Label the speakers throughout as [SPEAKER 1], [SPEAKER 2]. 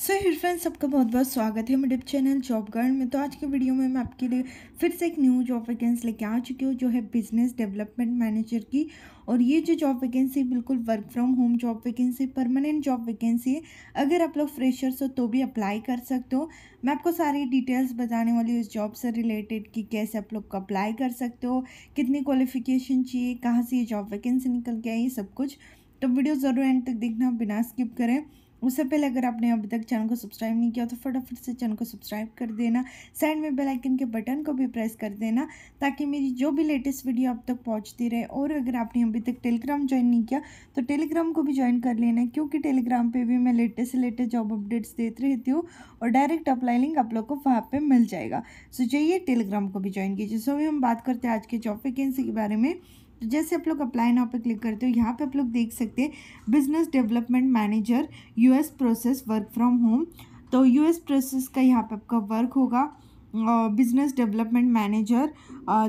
[SPEAKER 1] सो हिर फ्रेंड्स सबका बहुत बहुत स्वागत है मेडिप चैनल जॉब गार्ड में तो आज के वीडियो में मैं आपके लिए फिर से एक न्यू जॉब वैकेंसी लेके आ चुकी हूँ जो है बिजनेस डेवलपमेंट मैनेजर की और ये जो जॉब वैकेंसी बिल्कुल work from home job vacancy permanent job vacancy है अगर आप लोग फ्रेशर्स हो तो भी अप्लाई कर सकते हो मैं आपको सारी डिटेल्स बताने वाली हूँ इस जॉब से रिलेटेड कि कैसे आप लोग अप्लाई कर सकते हो कितनी क्वालिफिकेशन चाहिए कहाँ से ये जॉब वैकेंसी निकल के आई ये सब कुछ तो वीडियो ज़रूर एंड तक देखना बिना स्किप करें उससे पहले अगर आपने अभी तक चैनल को सब्सक्राइब नहीं किया तो फटाफट से चैनल को सब्सक्राइब कर देना साइड में बेल आइकन के बटन को भी प्रेस कर देना ताकि मेरी जो भी लेटेस्ट वीडियो अब तक पहुंचती रहे और अगर आपने अभी तक टेलीग्राम ज्वाइन नहीं किया तो टेलीग्राम को भी ज्वाइन कर लेना क्योंकि टेलीग्राम पर भी मैं लेटेस्ट से लेटेस्ट जॉब अपडेट्स देती रहती हूँ और डायरेक्ट अप्लाई लिंक आप लोग को वहाँ पर मिल जाएगा सो जाइए टेलीग्राम को भी ज्वाइन कीजिए सो हम बात करते हैं आज के जॉब वैकेंसी के बारे में तो जैसे आप लोग अप्लाई नाउ पर क्लिक करते हो यहाँ पे आप लोग देख सकते हैं business development manager US process work from home तो यूएस प्रोसेस का यहाँ पे आपका वर्क होगा बिजनेस डेवलपमेंट मैनेजर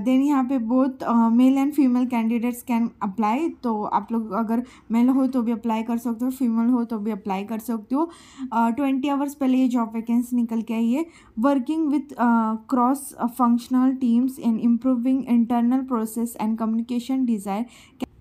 [SPEAKER 1] देन यहाँ पे बहुत male and female candidates can apply तो आप लोग अगर मेल हो तो भी अप्लाई कर सकते हो फीमेल हो तो भी अप्लाई कर सकते हो ट्वेंटी आवर्स पहले ये जॉब वैकेंसी निकल के आई है working with cross functional teams in improving internal process and communication desire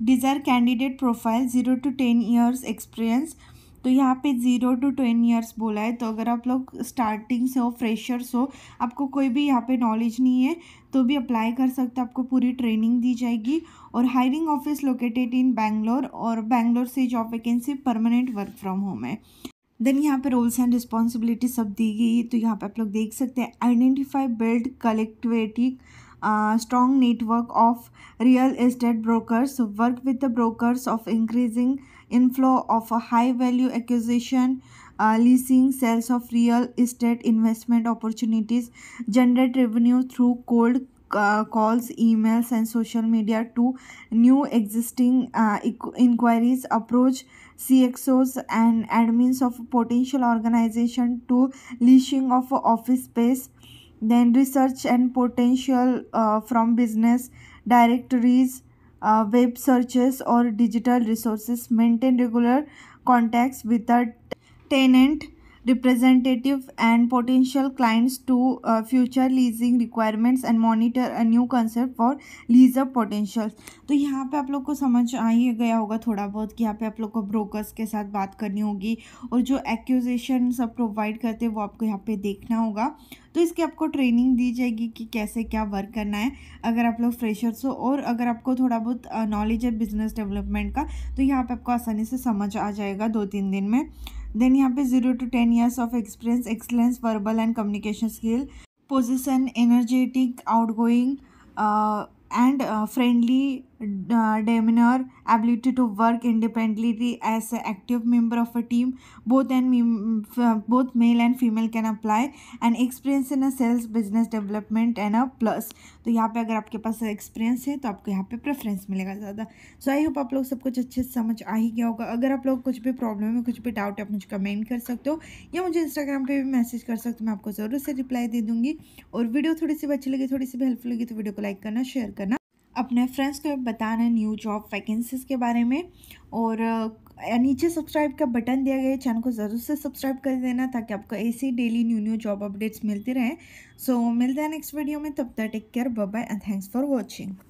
[SPEAKER 1] desire candidate profile zero to ten years experience तो यहाँ पे ज़ीरो टू टेन ईयर्स बोला है तो अगर आप लोग स्टार्टिंग से हो फ्रेशर्स हो आपको कोई भी यहाँ पे नॉलेज नहीं है तो भी अप्लाई कर सकते आपको पूरी ट्रेनिंग दी जाएगी और hiring office located in Bangalore और बैंगलोर से job vacancy permanent work from home है देन यहाँ पे रोल्स एंड रिस्पॉन्सिबिलिटी सब दी गई है तो यहाँ पे आप लोग देख सकते हैं identify build collectivity strong network of real estate brokers work with the brokers of increasing inflow of a high value acquisition uh, leasing sales of real estate investment opportunities generate revenue through cold uh, calls emails and social media to new existing uh, inquiries approach cxos and admins of potential organization to leasing of office space then research and potential uh, from business directories uh, web searches or digital resources maintain regular contacts with the tenant representative and potential clients to uh, future leasing requirements and monitor a new concept for leaser up potentials तो यहाँ पे आप लोग को समझ आ ही गया होगा थोड़ा बहुत कि यहाँ पे आप लोग को ब्रोकर्स के साथ बात करनी होगी और जो एक्यूजेशन सब प्रोवाइड करते हैं वो आपको यहाँ पे देखना होगा तो इसकी आपको ट्रेनिंग दी जाएगी कि कैसे क्या वर्क करना है अगर आप लोग फ्रेशर्स हो और अगर आपको थोड़ा बहुत नॉलेज uh, है बिजनेस डेवलपमेंट का तो यहाँ पे आपको आसानी से समझ आ जाएगा दो तीन दिन में देन यहाँ पे zero two ten years of experience excellence verbal and communication skill position energetic outgoing and friendly demeanor ability to work independently as a active member of a team both and both male and female can apply and experience in a sales business development and a plus तो यहाँ पे अगर आपके पास experience है तो आपको यहाँ पे प्रेफरेंस मिलेगा ज़्यादा सो आई होप आप लोग सब कुछ अच्छे से समझ आ ही गया होगा अगर आप लोग कुछ भी प्रॉब्लम है कुछ भी डाउट है आप मुझे कमेंट कर सकते हो या मुझे इंस्टाग्राम पर भी मैसेज कर सकते हो मैं आपको ज़रूर से रिप्लाई दे दूँगी और वीडियो थोड़ी सी अच्छी लगी थोड़ी सी भी हेल्पफुल लगी तो वीडियो को लाइक करना शेयर करना अपने फ्रेंड्स को बताना न्यू जॉब वैकेंसीज़ के बारे में और नीचे सब्सक्राइब का बटन दिया गया है चैनल को ज़रूर से सब्सक्राइब कर देना ताकि आपको ऐसे ही daily new new job updates मिलती रहें सो so, मिलते हैं नेक्स्ट वीडियो में तब तक take care bye and thanks for watching